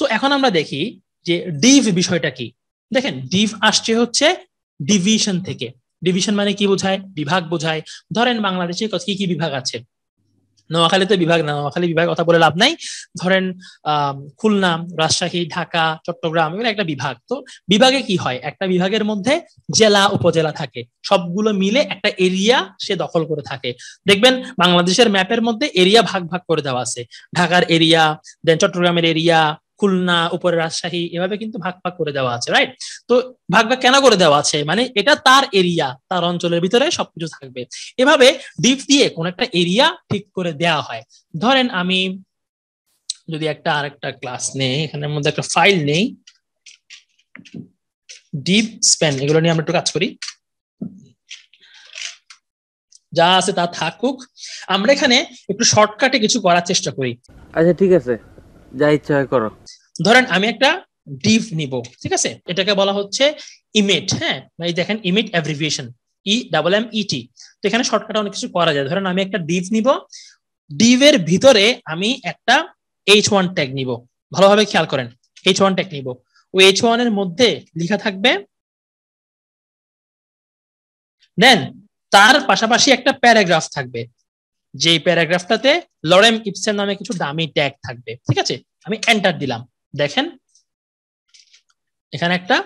so এখন আমরা দেখি যে ডিভ বিষয়টা কি দেখেন ডিভ আসছে হচ্ছে ডিভিশন থেকে ডিভিশন মানে কি বোঝায় বিভাগ বোঝায় ধরেন বাংলাদেশে কি কি বিভাগ আছে নোয়াখালীতে বিভাগ না নোয়াখালী বিভাগ কথা বলে লাভ নাই ধরেন আহ খুলনা রাজশাহী ঢাকা চট্টগ্রাম এগুলো একটা বিভাগ তো বিভাগে কি হয় একটা বিভাগের মধ্যে জেলা উপজেলা থাকে সবগুলো মিলে একটা এরিয়া সে দখল করে থাকে দেখবেন বাংলাদেশের ম্যাপের মধ্যে এরিয়া ভাগ ভাগ করে দেওয়া আছে ঢাকার এরিয়া দেন চট্টগ্রামের এরিয়া খুলনা উপরে রাজশাহী এভাবে কিন্তু ভাগ ভাগ করে দেওয়া আছে রাইট তো ভাগ ভাগ কেন করে দেওয়া আছে মানে এটা তার এরিয়া তার অঞ্চলের ভিতরে সবকিছু থাকবে এভাবে ডিপ দিয়ে কোন একটা এরিয়া ঠিক করে দেওয়া হয় ধরেন আমি যদি একটা আর একটা ক্লাস নেই এখানের মধ্যে একটা ফাইল নেই ডিপ স্প্যান এগুলো নিয়ে আমরা একটু কাজ করি যা আছে তা থাকুক আমরা এখানে একটু শর্টকাটে কিছু করার চেষ্টা করি আচ্ছা ঠিক আছে যা ইচ্ছা হয় করো ধরেন আমি একটা ডিভ নিব ঠিক আছে এটাকে বলা হচ্ছে ইমেট হ্যাঁ এই দেখেন Emmet abbreviation E double M ET তো এখানে শর্টকাটে অনেক কিছু করা যায় ধরেন আমি একটা ডিভ নিব ডিভের ভিতরে আমি একটা এইচ ওয়ান ট্যাগ নিব ভালোভাবে খেয়াল করেন এইচ ওয়ান ট্যাগ নিব ওই এইচ ওয়ান এর মধ্যে লেখা থাকবে দেন তার পাশাপাশি একটা প্যারাগ্রাফ থাকবে যে প্যারাগ্রাফটাতে লরেম ইপসেন নামে কিছু দামি ট্যাগ থাকবে ঠিক আছে আমি এন্টার দিলাম দেখেন এখানে একটা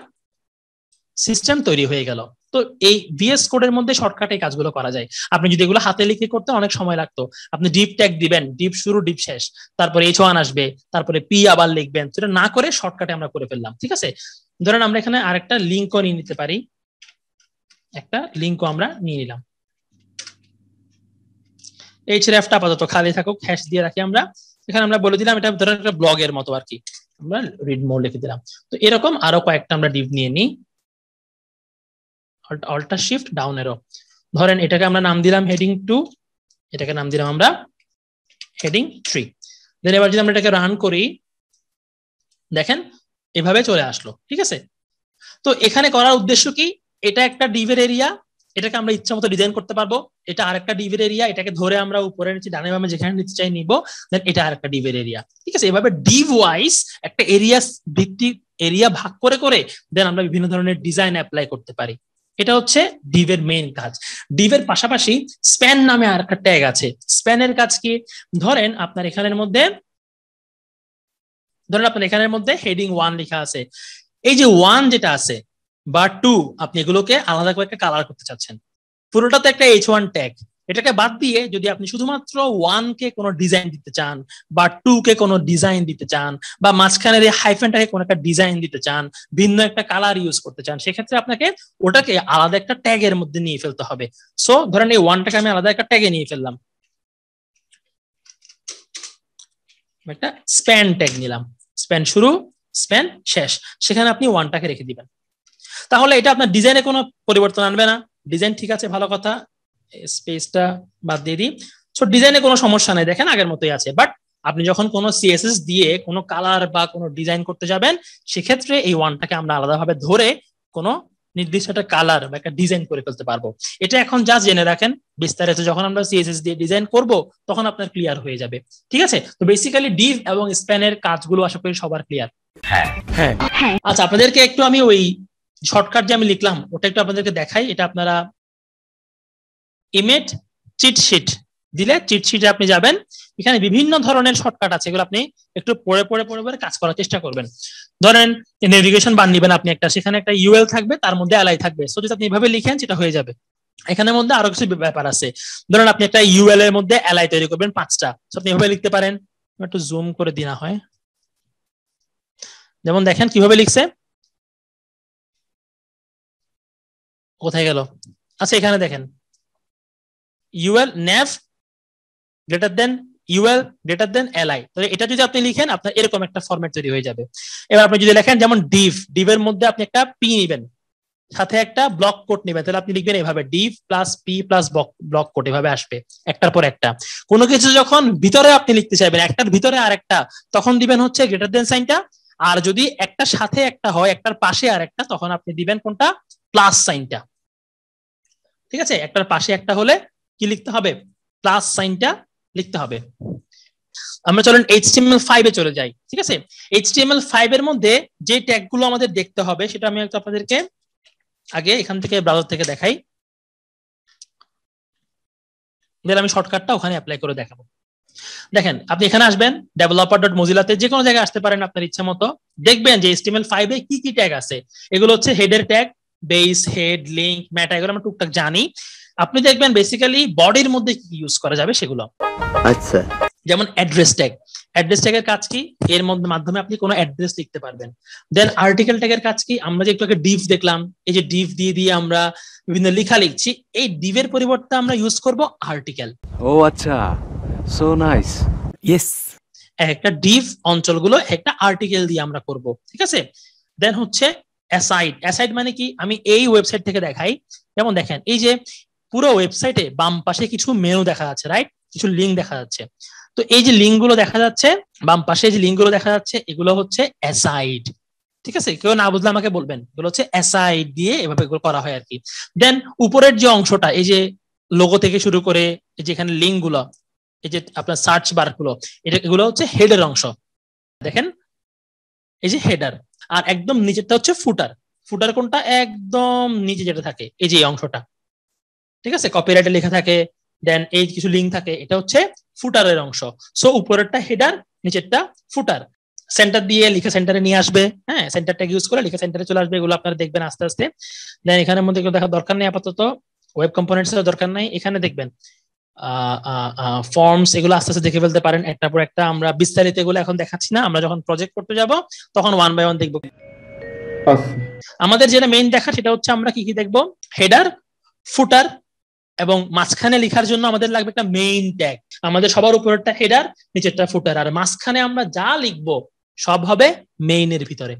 সিস্টেম তৈরি হয়ে গেল তো এই ভিএস কোডের মধ্যে শর্টকাটে কাজগুলো করা যায় আপনি যদি এগুলো হাতে লিখে করতে অনেক সময় লাগতো আপনি ডিপ ট্যাগ দিবেন ডিপ শুরু ডিপ শেষ তারপরে এইচ ওয়ান আসবে তারপরে পি আবার লিখবেন সেটা না করে শর্টকাটে আমরা করে ফেললাম ঠিক আছে ধরেন আমরা এখানে আরেকটা লিঙ্কও নিয়ে নিতে পারি একটা লিঙ্কও আমরা নিয়ে নিলাম এইচ রেফটা আপাতত খালি থাকুক হ্যাশ দিয়ে রাখি আমরা এখানে আমরা বলে দিলাম এটা ধরেন একটা ব্লগের মতো আর কি আমরা রিড মোড লিখে দিলাম তো এরকম আরো কয়েকটা আমরা ডিভ নিয়ে নিই অল্টার শিফট ডাউন এরো ধরেন এটাকে আমরা নাম দিলাম হেডিং টু এটাকে নাম দিলাম আমরা হেডিং থ্রি দেন এবার যদি আমরা এটাকে রান করি দেখেন এভাবে চলে আসলো ঠিক আছে তো এখানে করার উদ্দেশ্য কি এটা একটা ডিভের এরিয়া এটাকে আমরা ইচ্ছা মতো ডিজাইন করতে পারবো এটা আরেকটা ডিভের এরিয়া এটাকে ধরে আমরা উপরে নিচে ডানে বামে যেখানে নিতে চাই নিব দেন এটা আরেকটা ডিভের এরিয়া ঠিক আছে এভাবে ডিভ ওয়াইজ একটা এরিয়া ভিত্তি এরিয়া ভাগ করে করে দেন আমরা বিভিন্ন ধরনের ডিজাইন অ্যাপ্লাই করতে পারি এটা হচ্ছে ডিভের মেইন কাজ ডিভের পাশাপাশি স্প্যান নামে আর একটা ট্যাগ আছে স্প্যানের কাজ কি ধরেন আপনার এখানের মধ্যে ধরেন আপনার এখানের মধ্যে হেডিং ওয়ান লেখা আছে এই যে ওয়ান যেটা আছে বা টু আপনি এগুলোকে আলাদা করে একটা কালার করতে চাচ্ছেন পুরোটাতে একটা এইচ ওয়ান ট্যাগ এটাকে বাদ দিয়ে যদি আপনি শুধুমাত্র ওয়ান কে কোনো ডিজাইন দিতে চান বা টু কে কোনো ডিজাইন দিতে চান বা মাঝখানের এই হাইফেনটাকে কোনো একটা ডিজাইন দিতে চান ভিন্ন একটা কালার ইউজ করতে চান সেক্ষেত্রে আপনাকে ওটাকে আলাদা একটা ট্যাগের মধ্যে নিয়ে ফেলতে হবে সো ধরেন এই ওয়ানটাকে আমি আলাদা একটা ট্যাগে নিয়ে ফেললাম একটা স্প্যান ট্যাগ নিলাম স্প্যান শুরু স্প্যান শেষ সেখানে আপনি ওয়ানটাকে রেখে দিবেন তাহলে এটা আপনার ডিজাইনে কোনো পরিবর্তন আনবে না ডিজাইন ঠিক আছে ভালো কথা স্পেসটা বাদ দিয়ে দিই সো ডিজাইনে কোনো সমস্যা নাই দেখেন আগের মতোই আছে বাট আপনি যখন কোনো সিএসএস দিয়ে কোনো কালার বা কোনো ডিজাইন করতে যাবেন সেক্ষেত্রে এই ওয়ানটাকে আমরা আলাদাভাবে ধরে কোনো নির্দিষ্ট একটা কালার বা একটা ডিজাইন করে ফেলতে পারবো এটা এখন যা জেনে রাখেন বিস্তারিত যখন আমরা সিএসএস দিয়ে ডিজাইন করব তখন আপনার ক্লিয়ার হয়ে যাবে ঠিক আছে তো বেসিক্যালি ডিভ এবং স্প্যানের কাজগুলো আশা করি সবার ক্লিয়ার হ্যাঁ হ্যাঁ আচ্ছা আপনাদেরকে একটু আমি ওই শর্টকাট যে আমি লিখলাম ওটা একটু আপনাদেরকে দেখাই এটা আপনারা ইমেট চিটশিট দিলে চিটশিটে আপনি যাবেন এখানে বিভিন্ন ধরনের শর্টকাট আছে এগুলো আপনি একটু পড়ে পড়ে পড়ে পড়ে কাজ করার চেষ্টা করবেন ধরেন নেভিগেশন বান নিবেন আপনি একটা সেখানে একটা ইউএল থাকবে তার মধ্যে এলআই থাকবে সো যদি আপনি এভাবে লিখেন সেটা হয়ে যাবে এখানের মধ্যে আরো কিছু ব্যাপার আছে ধরেন আপনি একটা ইউএল এর মধ্যে এলআই তৈরি করবেন পাঁচটা সো আপনি এভাবে লিখতে পারেন একটু জুম করে দিনা হয় যেমন দেখেন কিভাবে লিখছে কোথায় গেল আচ্ছা এখানে দেখেন ইউএল নেফ greater than UL greater than LI তাহলে এটা যদি আপনি লিখেন আপনার এরকম একটা ফরম্যাট তৈরি হয়ে যাবে এবার আপনি যদি লেখেন যেমন ডিভ ডিভের মধ্যে আপনি একটা পি নেবেন সাথে একটা ব্লক কোড নেবেন তাহলে আপনি লিখবেন এভাবে div plus P plus block code এভাবে আসবে একটার পর একটা কোনো কিছু যখন ভিতরে আপনি লিখতে চাইবেন একটার ভিতরে আর একটা তখন দিবেন হচ্ছে গ্রেটার দেন সাইনটা আর যদি একটা সাথে একটা হয় একটার পাশে আর একটা তখন আপনি দিবেন কোনটা প্লাস সাইনটা ঠিক আছে একটার পাশে একটা হলে কি লিখতে হবে প্লাস সাইনটা লিখতে হবে আমরা চলেন এইচটিএমএল ফাইভে চলে যাই ঠিক আছে এইচটিএমএল ফাইভ এর মধ্যে যে ট্যাগগুলো আমাদের দেখতে হবে সেটা আমি একটু আপনাদেরকে আগে এখান থেকে ব্রাউজার থেকে দেখাই আমি শর্টকাটটা ওখানে অ্যাপ্লাই করে দেখাবো দেখেন আপনি এখানে আসবেন ডেভেলপার ডট মজিলাতে যে কোনো জায়গায় আসতে পারেন আপনার ইচ্ছা মতো দেখবেন যে এইচটিএমএল ফাইভে কি কি ট্যাগ আছে এগুলো হচ্ছে হেডের tag base head link meta এগুলো আমরা টুকটাক জানি আপনি দেখবেন বেসিক্যালি বডির মধ্যে কি ইউজ করা যাবে সেগুলো আচ্ছা যেমন অ্যাড্রেস ট্যাগ অ্যাড্রেস ট্যাগের কাজ কি এর মধ্যে মাধ্যমে আপনি কোনো অ্যাড্রেস লিখতে পারবেন দেন আর্টিকেল ট্যাগের কাজ কি আমরা যে একটু আগে ডিভ দেখলাম এই যে ডিভ দিয়ে দিয়ে আমরা বিভিন্ন লেখা লিখছি এই ডিভের পরিবর্তে আমরা ইউজ করব আর্টিকেল ও আচ্ছা সো নাইস ইয়েস একটা ডিভ অঞ্চলগুলো একটা আর্টিকেল দিয়ে আমরা করব ঠিক আছে দেন হচ্ছে অ্যাসাইড অ্যাসাইড মানে কি আমি এই ওয়েবসাইট থেকে দেখাই যেমন দেখেন এই যে পুরো ওয়েবসাইটে বাম পাশে কিছু মেনু দেখা যাচ্ছে রাইট কিছু লিঙ্ক দেখা যাচ্ছে তো এই যে লিঙ্কগুলো দেখা যাচ্ছে বাম পাশে যে গুলো দেখা যাচ্ছে এগুলো হচ্ছে অ্যাসাইড ঠিক আছে কেউ না বুঝলে আমাকে বলবেন এগুলো হচ্ছে অ্যাসাইড দিয়ে এভাবে এগুলো করা হয় আর কি দেন উপরের যে অংশটা এই যে লোগো থেকে শুরু করে এই যে এখানে গুলো এই যে আপনার সার্চ গুলো এটা এগুলো হচ্ছে হেডের অংশ দেখেন এই যে হেডার আর একদম নিচেরটা হচ্ছে ফুটার ফুটার কোনটা একদম নিচে যেটা থাকে এই যে অংশটা ঠিক আছে কপিরাইটে লেখা থাকে দেন এই কিছু লিঙ্ক থাকে এটা হচ্ছে ফুটারের অংশ সো উপরেরটা হেডার নিচেরটা ফুটার সেন্টার দিয়ে লিখে সেন্টারে নিয়ে আসবে হ্যাঁ সেন্টারটা ইউজ করে লিখে সেন্টারে চলে আসবে এগুলো আপনারা দেখবেন আস্তে আস্তে দেন এখানের মধ্যে কেউ দেখার দরকার নেই আপাতত ওয়েব কম্পোনেন্টস দরকার নাই এখানে দেখবেন ফর্মস এগুলো আস্তে আস্তে দেখে ফেলতে পারেন একটা পর একটা আমরা বিস্তারিত এগুলো এখন দেখাচ্ছি না আমরা যখন প্রজেক্ট করতে যাব তখন ওয়ান বাই ওয়ান দেখবো আমাদের যেটা মেইন দেখা সেটা হচ্ছে আমরা কি কি দেখবো হেডার ফুটার এবং মাঝখানে লেখার জন্য আমাদের লাগবে একটা মেইন ট্যাগ আমাদের সবার উপরেরটা হেডার নিচেরটা ফুটার আর মাঝখানে আমরা যা লিখবো সব হবে মেইনের ভিতরে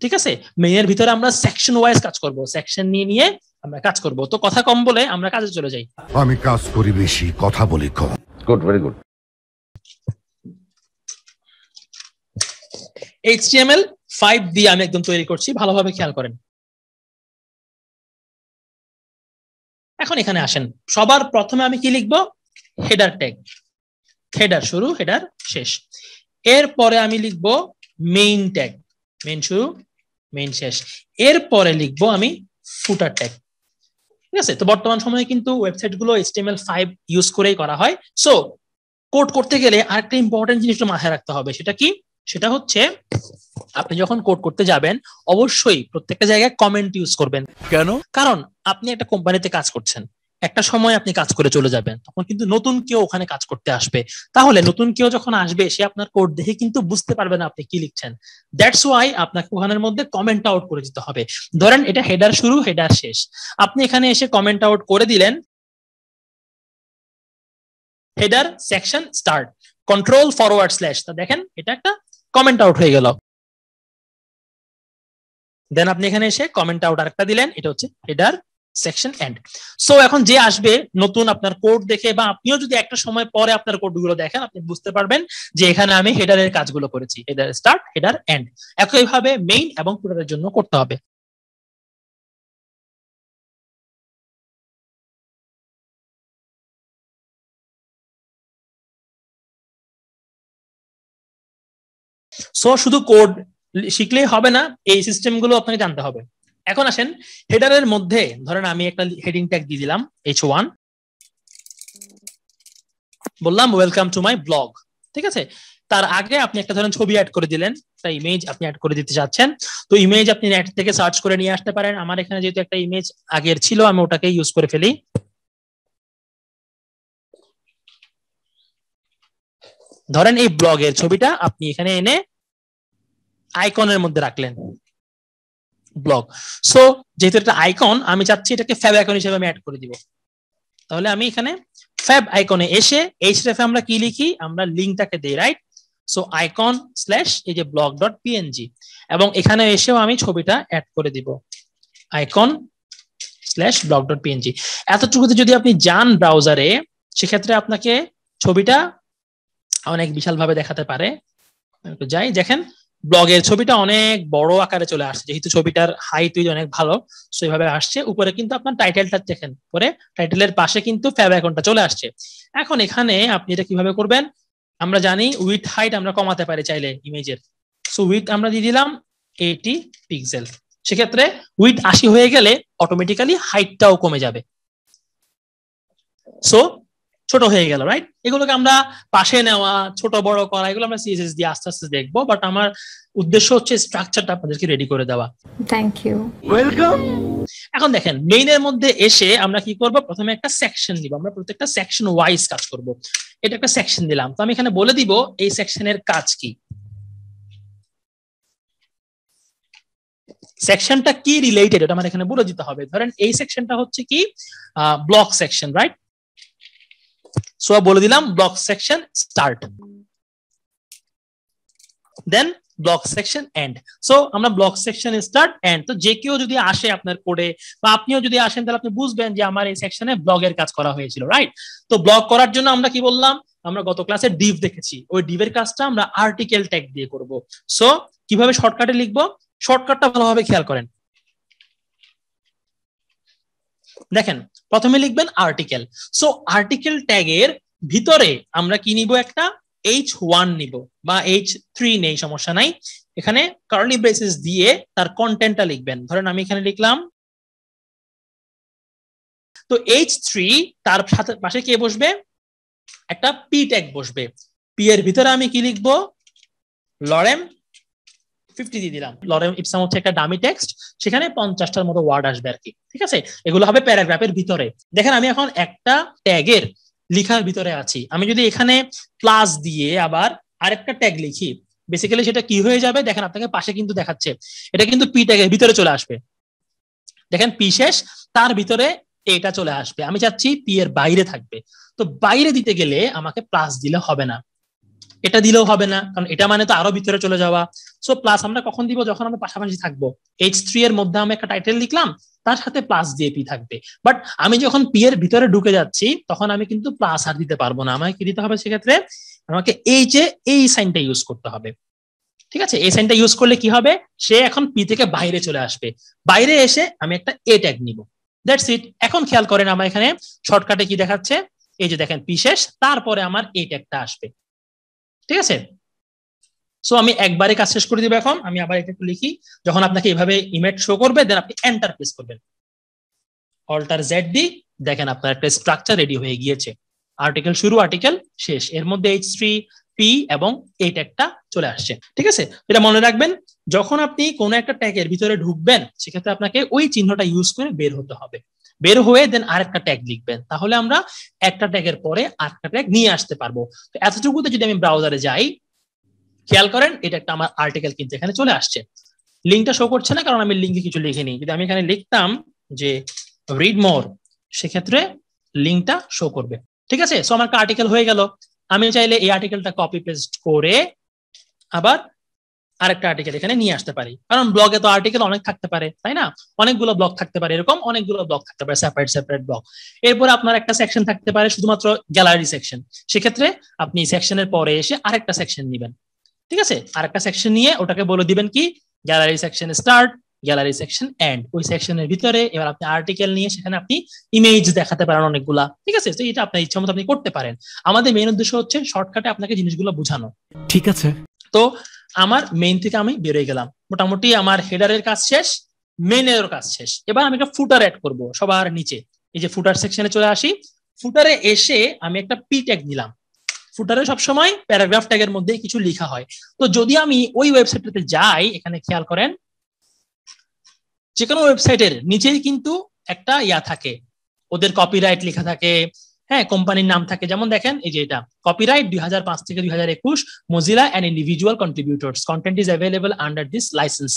ঠিক আছে মেইনের ভিতরে আমরা সেকশন ওয়াইজ কাজ করব সেকশন নিয়ে নিয়ে আমরা কাজ করব তো কথা কম বলে আমরা কাজে চলে যাই আমি কাজ করি বেশি কথা বলি কম good very good HTML five দিয়ে আমি একদম তৈরি করছি ভালোভাবে খেয়াল করেন এখন এখানে আসেন সবার প্রথমে আমি কি লিখব হেডার ট্যাগ হেডার শুরু হেডার শেষ এরপরে আমি লিখব মেইন ট্যাগ মেইন শুরু মেইন শেষ এরপরে লিখব আমি ফুটার ট্যাগ ঠিক আছে তো বর্তমান সময়ে কিন্তু ওয়েবসাইটগুলো এইচটিএমএল ফাইভ ইউজ করেই করা হয় সো কোড করতে গেলে আরেকটা ইম্পর্টেন্ট জিনিসটা মাথায় রাখতে হবে সেটা কি সেটা হচ্ছে আপনি যখন কোড করতে যাবেন অবশ্যই প্রত্যেকটা জায়গায় কমেন্ট ইউজ করবেন কেন কারণ আপনি একটা কোম্পানিতে কাজ করছেন একটা সময় আপনি কাজ করে চলে যাবেন তখন কিন্তু নতুন কেউ ওখানে কাজ করতে আসবে তাহলে নতুন কেউ যখন আসবে সে আপনার কোড দেখে কিন্তু বুঝতে পারবে না আপনি কি লিখছেন দ্যাটস ওয়াই আপনাকে ওখানের মধ্যে কমেন্ট আউট করে দিতে হবে ধরেন এটা হেডার শুরু হেডার শেষ আপনি এখানে এসে কমেন্ট আউট করে দিলেন header section start control forward slash তা দেখেন এটা একটা কমেন্ট আউট হয়ে গেল দেন আপনি এখানে এসে কমেন্ট আউট আরেকটা দিলেন এটা হচ্ছে হেডার সেকশন এন্ড সো এখন যে আসবে নতুন আপনার কোড দেখে বা আপনিও যদি একটা সময় পরে আপনার কোডগুলো দেখেন আপনি বুঝতে পারবেন যে এখানে আমি হেডারের কাজগুলো করেছি হেডার স্টার্ট হেডার এন্ড একইভাবে মেইন এবং ফুটারের জন্য করতে হবে সো শুধু কোড শিখলেই হবে না এই সিস্টেমগুলো আপনাকে জানতে হবে এখন আসেন হেডারের মধ্যে ধরেন আমি একটা হেডিং ট্যাগ দিয়ে দিলাম এইচ ওয়ান বললাম ওয়েলকাম টু মাই ব্লগ ঠিক আছে তার আগে আপনি একটা ধরেন ছবি অ্যাড করে দিলেন একটা ইমেজ আপনি অ্যাড করে দিতে চাচ্ছেন তো ইমেজ আপনি নেট থেকে সার্চ করে নিয়ে আসতে পারেন আমার এখানে যেহেতু একটা ইমেজ আগের ছিল আমি ওটাকে ইউজ করে ফেলি ধরেন এই ব্লগের ছবিটা আপনি এখানে এনে আইকনের মধ্যে রাখলেন ব্লক সো যেহেতু এটা আইকন আমি চাচ্ছি এটাকে ফ্যাব আইকন হিসেবে আমি অ্যাড করে দিব তাহলে আমি এখানে ফ্যাব আইকনে এসে এইচরেফে আমরা কি লিখি আমরা লিঙ্কটাকে দেই রাইট সো আইকন স্ল্যাশ এই যে ব্লক ডট পিএনজি এবং এখানে এসেও আমি ছবিটা অ্যাড করে দিব icon slash block dot PNG এতটুকুতে যদি আপনি যান ব্রাউজারে সেক্ষেত্রে আপনাকে ছবিটা অনেক বিশালভাবে দেখাতে পারে যাই দেখেন ব্লগের ছবিটা অনেক বড় আকারে চলে আসছে যেহেতু ছবিটার হাইট অনেক ভালো সো এভাবে আসছে উপরে কিন্তু আপনার টাইটেলটা দেখেন পরে টাইটেলের পাশে কিন্তু ফ্যাব আইকনটা চলে আসছে এখন এখানে আপনি এটা কিভাবে করবেন আমরা জানি উইথ হাইট আমরা কমাতে পারি চাইলে ইমেজের সো উইথ আমরা দিয়ে দিলাম এইটি পিক্সেল সেক্ষেত্রে উইথ আশি হয়ে গেলে অটোমেটিক্যালি হাইটটাও কমে যাবে সো ছোট হয়ে গেল রাইট এগুলোকে আমরা পাশে নেওয়া ছোট বড় করা এগুলো আমরা সিএসএস দিয়ে আস্তে আস্তে দেখবো বাট আমার উদ্দেশ্য হচ্ছে স্ট্রাকচারটা আপনাদেরকে রেডি করে দেওয়া থ্যাংক ইউ ওয়েলকাম এখন দেখেন মেইনের মধ্যে এসে আমরা কি করব প্রথমে একটা সেকশন দিব আমরা প্রত্যেকটা সেকশন ওয়াইজ কাজ করব এটা একটা সেকশন দিলাম তো আমি এখানে বলে দিব এই সেকশনের কাজ কি সেকশনটা কি রিলেটেড এটা আমার এখানে বলে দিতে হবে ধরেন এই সেকশনটা হচ্ছে কি ব্লক সেকশন রাইট সো বলে দিলাম block section start then block section end so আমরা ব্লক সেকশন স্টার্ট এন্ড তো যে কেউ যদি আসে আপনার কোডে বা আপনিও যদি আসেন তাহলে আপনি বুঝবেন যে আমার এই সেকশনে ব্লগের কাজ করা হয়েছিল রাইট তো ব্লগ করার জন্য আমরা কি বললাম আমরা গত ক্লাসে ডিভ দেখেছি ওই ডিভের কাজটা আমরা আর্টিকেল ট্যাগ দিয়ে করব সো কিভাবে শর্টকাটে লিখবো শর্টকাটটা ভালোভাবে খেয়াল করেন দেখেন প্রথমে লিখবেন আর্টিকেল সো আর্টিকেল ট্যাগের ভিতরে আমরা কি নিব একটা এইচ ওয়ান নিব বা এইচ থ্রি নেই সমস্যা নাই এখানে কার্লি ব্রেসেস দিয়ে তার কন্টেন্টটা লিখবেন ধরেন আমি এখানে লিখলাম তো এইচ থ্রি তার সাথে পাশে কে বসবে একটা পি ট্যাগ বসবে পি এর ভিতরে আমি কি লিখবো লরেম ফিফটি দিয়ে দিলাম লরেম ইপসাম হচ্ছে একটা দামি টেক্সট সেখানে পঞ্চাশটার মতো ওয়ার্ড আসবে আর কি ঠিক আছে এগুলো হবে প্যারাগ্রাফের ভিতরে দেখেন আমি এখন একটা ট্যাগের লিখার ভিতরে আছি আমি যদি এখানে প্লাস দিয়ে আবার আরেকটা ট্যাগ লিখি বেসিক্যালি সেটা কি হয়ে যাবে দেখেন আপনাকে পাশে কিন্তু দেখাচ্ছে এটা কিন্তু পি ট্যাগের ভিতরে চলে আসবে দেখেন পি শেষ তার ভিতরে এটা চলে আসবে আমি চাচ্ছি পি এর বাইরে থাকবে তো বাইরে দিতে গেলে আমাকে প্লাস দিলে হবে না এটা দিলেও হবে না কারণ এটা মানে তো আরো ভিতরে চলে যাওয়া সো প্লাস আমরা কখন দিব যখন আমরা পাশাপাশি থাকবো এইচ থ্রি এর মধ্যে আমি একটা টাইটেল লিখলাম তার সাথে প্লাস দিয়ে পি থাকবে বাট আমি যখন পি এর ভিতরে ঢুকে যাচ্ছি তখন আমি কিন্তু প্লাস আর দিতে পারবো না আমাকে কি দিতে হবে সেক্ষেত্রে আমাকে এই যে এই সাইনটা ইউজ করতে হবে ঠিক আছে এই সাইনটা ইউজ করলে কি হবে সে এখন পি থেকে বাইরে চলে আসবে বাইরে এসে আমি একটা এ ট্যাগ নিব দ্যাটস ইট এখন খেয়াল করেন আমার এখানে শর্টকাটে কি দেখাচ্ছে এই যে দেখেন পি শেষ তারপরে আমার এ ট্যাগটা আসবে ঠিক আছে সো আমি একবারে কাজ শেষ করে দিব এখন আমি আবার এটা একটু লিখি যখন আপনাকে এভাবে ইমেজ শো করবে দেন আপনি এন্টার প্রেস করবেন অল্টার জেড দি দেখেন আপনার একটা স্ট্রাকচার রেডি হয়ে গিয়েছে আর্টিকেল শুরু আর্টিকেল শেষ এর মধ্যে এইচ থ্রি পি এবং এই ট্যাগটা চলে আসছে ঠিক আছে এটা মনে রাখবেন যখন আপনি কোনো একটা ট্যাগের ভিতরে ঢুকবেন সেক্ষেত্রে আপনাকে ওই চিহ্নটা ইউজ করে বের হতে হবে বের হয়ে দেন আরেকটা ট্যাগ লিখবেন তাহলে আমরা একটা ট্যাগের পরে আরেকটা ট্যাগ নিয়ে আসতে পারবো তো এতটুকুতে যদি আমি ব্রাউজারে যাই খেয়াল করেন এটা একটা আমার আর্টিকেল কিন্তু এখানে চলে আসছে লিঙ্কটা শো করছে না কারণ আমি লিঙ্কে কিছু লিখিনি যদি আমি এখানে লিখতাম যে রিড মোর সেক্ষেত্রে লিঙ্কটা শো করবে ঠিক আছে সো আমার আর্টিকেল হয়ে গেল আমি চাইলে এই আর্টিকেলটা কপি পেস্ট করে আবার আরেকটা আর্টিকেল এখানে নিয়ে আসতে পারি কারণ ব্লগে তো আর্টিকেল অনেক থাকতে পারে তাই না অনেকগুলো ব্লগ থাকতে পারে এরকম অনেকগুলো ব্লগ থাকতে পারে সেপারেট সেপারেট ব্লগ এরপর আপনার একটা সেকশন থাকতে পারে শুধুমাত্র গ্যালারি সেকশন সেক্ষেত্রে আপনি সেকশনের পরে এসে আরেকটা সেকশন নেবেন ঠিক আছে আরেকটা সেকশন নিয়ে ওটাকে বলে দিবেন কি gallery section start gallery section end ওই সেকশনের ভিতরে এবার আপনি আর্টিকেল নিয়ে সেখানে আপনি ইমেজ দেখাতে পারেন অনেকগুলা ঠিক আছে তো এটা আপনার ইচ্ছা মতো আপনি করতে পারেন আমাদের মেইন উদ্দেশ্য হচ্ছে শর্টকাটে আপনাকে জিনিসগুলো বোঝানো ঠিক আছে তো আমার মেইন থেকে আমি বেরোয় গেলাম মোটামুটি আমার হেডারের কাজ শেষ মেনের কাজ শেষ এবার আমি একটা ফুটার অ্যাড করব সবার নিচে এই যে ফুটার সেকশনে চলে আসি ফুটারে এসে আমি একটা পি ট্যাগ দিলাম ফুটারে সবসময় প্যারাগ্রাফ ট্যাগের মধ্যে কিছু লেখা হয় তো যদি আমি ওই ওয়েবসাইটটাতে যাই এখানে খেয়াল করেন যে কোনো ওয়েবসাইটের নিচেই কিন্তু একটা ইয়া থাকে ওদের কপিরাইট লেখা থাকে হ্যাঁ কোম্পানির নাম থাকে যেমন দেখেন এই যে এটা কপিরাইট দুই হাজার পাঁচ থেকে দুই হাজার একুশ Mozilla and individual contributors content is available under this license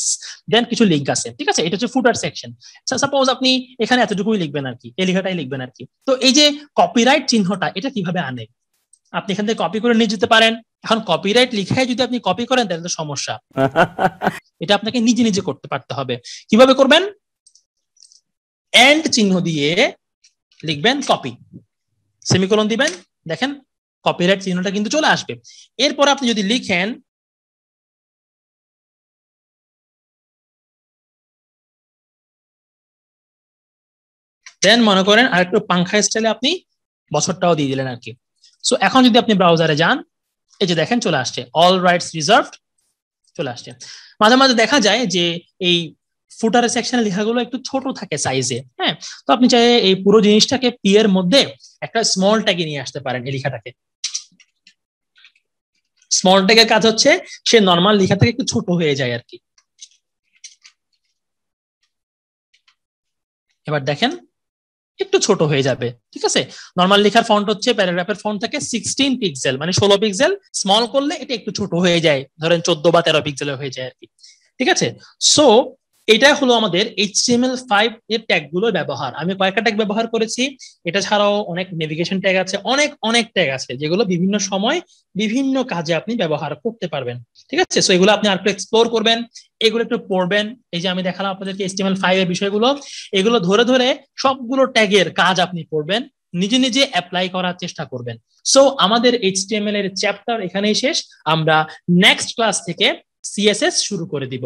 then কিছু লিঙ্ক আছে ঠিক আছে এটা হচ্ছে ফুটার সেকশন সাপোজ আপনি এখানে এতটুকুই লিখবেন আর কি এই লেখাটাই লিখবেন আর কি তো এই যে কপিরাইট চিহ্নটা এটা কিভাবে আনে আপনি এখান থেকে কপি করে নিয়ে যেতে পারেন এখন কপিরাইট লিখায় যদি আপনি কপি করেন তাহলে তো সমস্যা এটা আপনাকে নিজে নিজে করতে পারতে হবে কিভাবে করবেন এন্ড চিহ্ন দিয়ে লিখবেন কপি সেমিকোলন দিবেন দেখেন কপিরাইট চিহ্নটা কিন্তু চলে আসবে এরপর আপনি যদি লিখেন দেন মনে করেন আর একটু পাংখা স্টাইলে আপনি বছরটাও দিয়ে দিলেন আর কি সো এখন যদি আপনি ব্রাউজারে যান এই যে দেখেন চলে আসছে অল রাইটস রিজার্ভড চলে আসছে মাঝে মাঝে দেখা যায় যে এই ফুটারের সেকশনে লেখাগুলো একটু ছোট থাকে সাইজে হ্যাঁ তো আপনি চাই এই পুরো জিনিসটাকে পি এর মধ্যে একটা স্মল ট্যাগে নিয়ে আসতে পারেন এই লেখাটাকে স্মল ট্যাগের কাজ হচ্ছে সে নর্মাল লেখা থেকে একটু ছোট হয়ে যায় আর কি এবার দেখেন একটু ছোট হয়ে যাবে ঠিক আছে নর্মাল লেখার ফন্ট হচ্ছে প্যারাগ্রাফের ফন্ট থাকে সিক্সটিন পিক্সেল মানে ষোলো পিক্সেল স্মল করলে এটা একটু ছোট হয়ে যায় ধরেন চোদ্দ বা তেরো পিক্সেল হয়ে যায় আর কি ঠিক আছে সো এটা হলো আমাদের HTML5 ফাইভ এর ট্যাগ ব্যবহার আমি কয়েকটা ট্যাগ ব্যবহার করেছি এটা ছাড়াও অনেক নেভিগেশন ট্যাগ আছে অনেক অনেক ট্যাগ আছে যেগুলো বিভিন্ন সময় বিভিন্ন কাজে আপনি ব্যবহার করতে পারবেন ঠিক আছে সো এগুলো আপনি আর একটু এক্সপ্লোর করবেন এগুলো একটু পড়বেন এই যে আমি দেখালাম আপনাদেরকে HTML5 ফাইভ এর বিষয়গুলো এগুলো ধরে ধরে সবগুলো ট্যাগের কাজ আপনি পড়বেন নিজে নিজে অ্যাপ্লাই করার চেষ্টা করবেন সো আমাদের HTML এর চ্যাপ্টার এখানেই শেষ আমরা নেক্সট ক্লাস থেকে সিএসএস শুরু করে দিব